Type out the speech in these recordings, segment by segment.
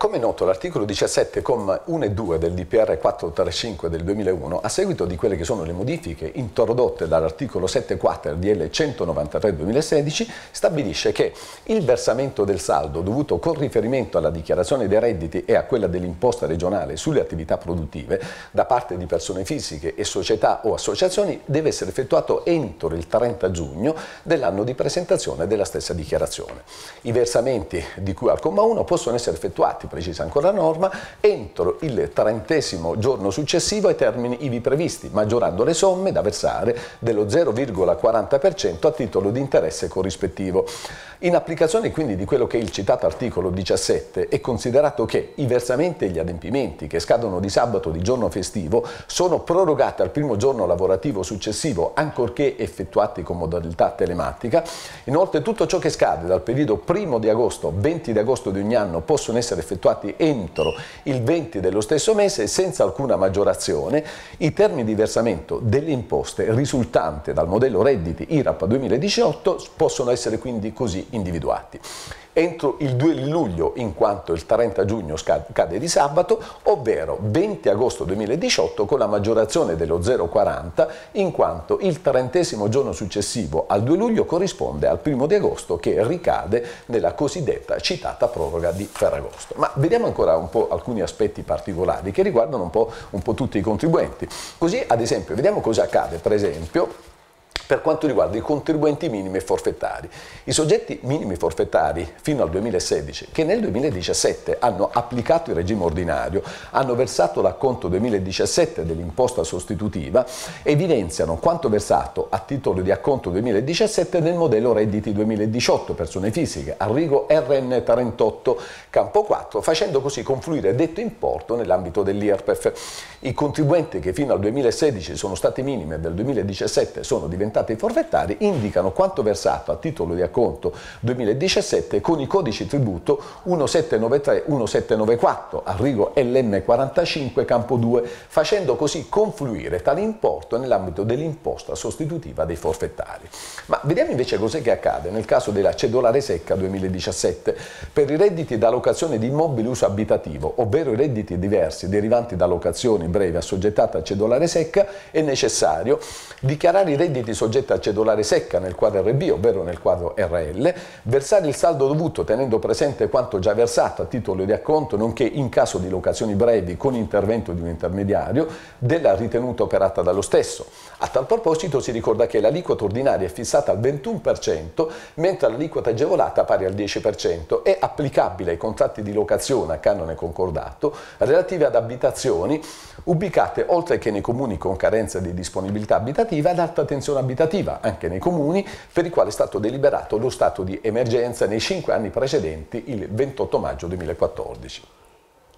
come noto l'articolo 17,1 e 2 del DPR 435 del 2001, a seguito di quelle che sono le modifiche introdotte dall'articolo 7,4 DL 193 2016, stabilisce che il versamento del saldo dovuto con riferimento alla dichiarazione dei redditi e a quella dell'imposta regionale sulle attività produttive da parte di persone fisiche e società o associazioni deve essere effettuato entro il 30 giugno dell'anno di presentazione della stessa dichiarazione. I versamenti di cui al comma 1 possono essere effettuati precisa ancora la norma, entro il trentesimo giorno successivo ai termini ivi previsti, maggiorando le somme da versare dello 0,40% a titolo di interesse corrispettivo. In applicazione quindi di quello che è il citato articolo 17 è considerato che i versamenti e gli adempimenti che scadono di sabato di giorno festivo sono prorogati al primo giorno lavorativo successivo ancorché effettuati con modalità telematica. Inoltre tutto ciò che scade dal periodo 1 di agosto 20 di agosto di ogni anno possono essere effettuati effettuati entro il 20 dello stesso mese senza alcuna maggiorazione, i termini di versamento delle imposte risultante dal modello redditi IRAP 2018 possono essere quindi così individuati entro il 2 luglio, in quanto il 30 giugno cade di sabato, ovvero 20 agosto 2018 con la maggiorazione dello 0,40, in quanto il trentesimo giorno successivo al 2 luglio corrisponde al 1 di agosto che ricade nella cosiddetta citata proroga di Ferragosto. Ma vediamo ancora un po' alcuni aspetti particolari che riguardano un po', un po tutti i contribuenti. Così, ad esempio, vediamo cosa accade, per esempio, per quanto riguarda i contribuenti minimi e forfettari. I soggetti minimi forfettari fino al 2016, che nel 2017 hanno applicato il regime ordinario, hanno versato l'acconto 2017 dell'imposta sostitutiva, evidenziano quanto versato a titolo di acconto 2017 nel modello redditi 2018 persone fisiche, a rigo RN 38 campo 4, facendo così confluire detto importo nell'ambito dell'IRPEF. I contribuenti che fino al 2016 sono stati minimi e del 2017 sono diventati entrate forfettari indicano quanto versato a titolo di acconto 2017 con i codici tributo 1793 1794 arrigo rigo LM45 campo 2, facendo così confluire tale importo nell'ambito dell'imposta sostitutiva dei forfettari. Ma vediamo invece cos'è che accade nel caso della cedolare secca 2017 per i redditi da locazione di immobili uso abitativo, ovvero i redditi diversi derivanti da locazioni brevi assoggettate a cedolare secca, è necessario dichiarare i redditi soggettati soggetta a cedolare secca nel quadro RB, ovvero nel quadro RL, versare il saldo dovuto tenendo presente quanto già versato a titolo di acconto, nonché in caso di locazioni brevi con intervento di un intermediario, della ritenuta operata dallo stesso. A tal proposito si ricorda che l'aliquota ordinaria è fissata al 21%, mentre l'aliquota agevolata pari al 10% è applicabile ai contratti di locazione a canone concordato relativi ad abitazioni ubicate oltre che nei comuni con carenza di disponibilità abitativa ad alta tensione abitativa abitativa anche nei comuni per i quali è stato deliberato lo stato di emergenza nei cinque anni precedenti il 28 maggio 2014.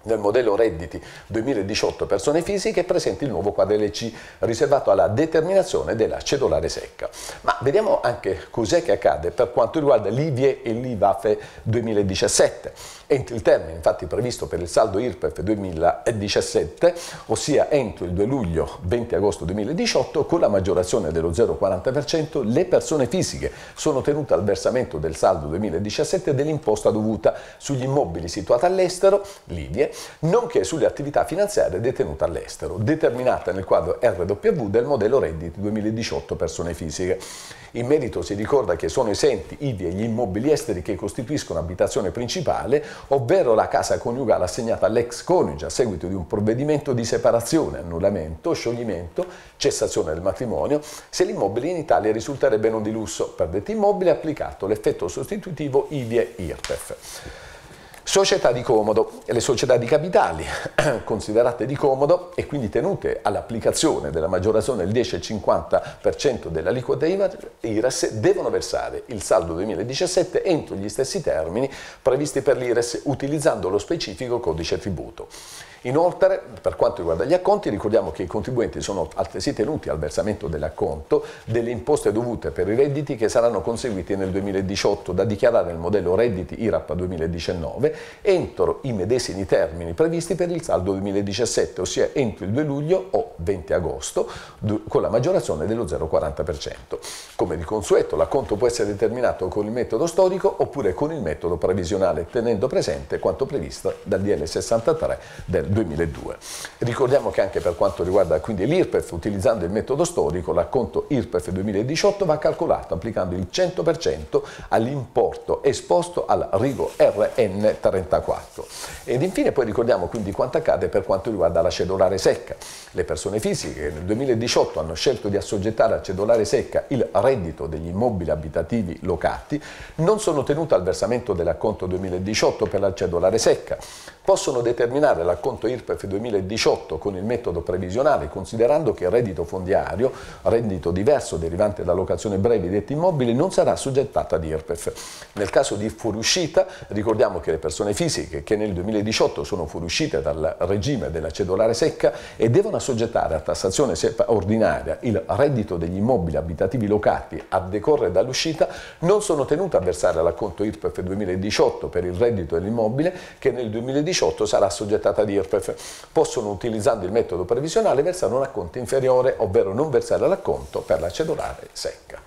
Nel modello redditi 2018 persone fisiche è presente il nuovo quadro LC riservato alla determinazione della cedolare secca. Ma vediamo anche cos'è che accade per quanto riguarda l'IVIE e l'IVAFE 2017 entro il termine infatti previsto per il saldo IRPEF 2017, ossia entro il 2 luglio 20 agosto 2018, con la maggiorazione dello 0,40%, le persone fisiche sono tenute al versamento del saldo 2017 dell'imposta dovuta sugli immobili situati all'estero, Livie, nonché sulle attività finanziarie detenute all'estero, determinata nel quadro RW del modello reddit 2018 persone fisiche. In merito si ricorda che sono esenti IVI e gli immobili esteri che costituiscono abitazione principale ovvero la casa coniugale assegnata all'ex coniuge a seguito di un provvedimento di separazione, annullamento, scioglimento, cessazione del matrimonio, se l'immobile in Italia risulterebbe non di lusso, per detto immobile applicato l'effetto sostitutivo IVE-IRPEF. Società di comodo. Le società di capitali, considerate di comodo e quindi tenute all'applicazione della maggiorazione del 10 e 50% dell'aliquota IRES, devono versare il saldo 2017 entro gli stessi termini previsti per l'IRES utilizzando lo specifico codice tributo. Inoltre, per quanto riguarda gli acconti, ricordiamo che i contribuenti sono altresì tenuti al versamento dell'acconto delle imposte dovute per i redditi che saranno conseguiti nel 2018 da dichiarare nel modello redditi IRAP 2019 entro i medesimi termini previsti per il saldo 2017, ossia entro il 2 luglio o 20 agosto, con la maggiorazione dello 0,40%. Come di consueto, l'acconto può essere determinato con il metodo storico oppure con il metodo previsionale, tenendo presente quanto previsto dal DL 63 del 2018. 2002. Ricordiamo che anche per quanto riguarda quindi l'IRPEF, utilizzando il metodo storico, l'acconto IRPEF 2018 va calcolato applicando il 100% all'importo esposto al rigo RN 34. Ed infine poi ricordiamo quindi quanto accade per quanto riguarda la cellulare secca. Le persone fisiche nel 2018 hanno scelto di assoggettare a cellulare secca il reddito degli immobili abitativi locati, non sono tenute al versamento dell'acconto 2018 per la cellulare secca, possono determinare l'acconto rapporto IRPEF 2018 con il metodo previsionale, considerando che il reddito fondiario, reddito diverso derivante da locazione brevi detti immobili, non sarà soggettata ad IRPEF. Nel caso di fuoriuscita, ricordiamo che le persone fisiche che nel 2018 sono fuoriuscite dal regime della cedolare secca e devono assoggettare a tassazione ordinaria il reddito degli immobili abitativi locati a decorrere dall'uscita, non sono tenute a versare l'acconto IRPEF 2018 per il reddito dell'immobile che nel 2018 sarà soggettata ad IRPEF IRPEF possono, utilizzando il metodo previsionale, versare un acconto inferiore, ovvero non versare l'acconto per la cedolare secca.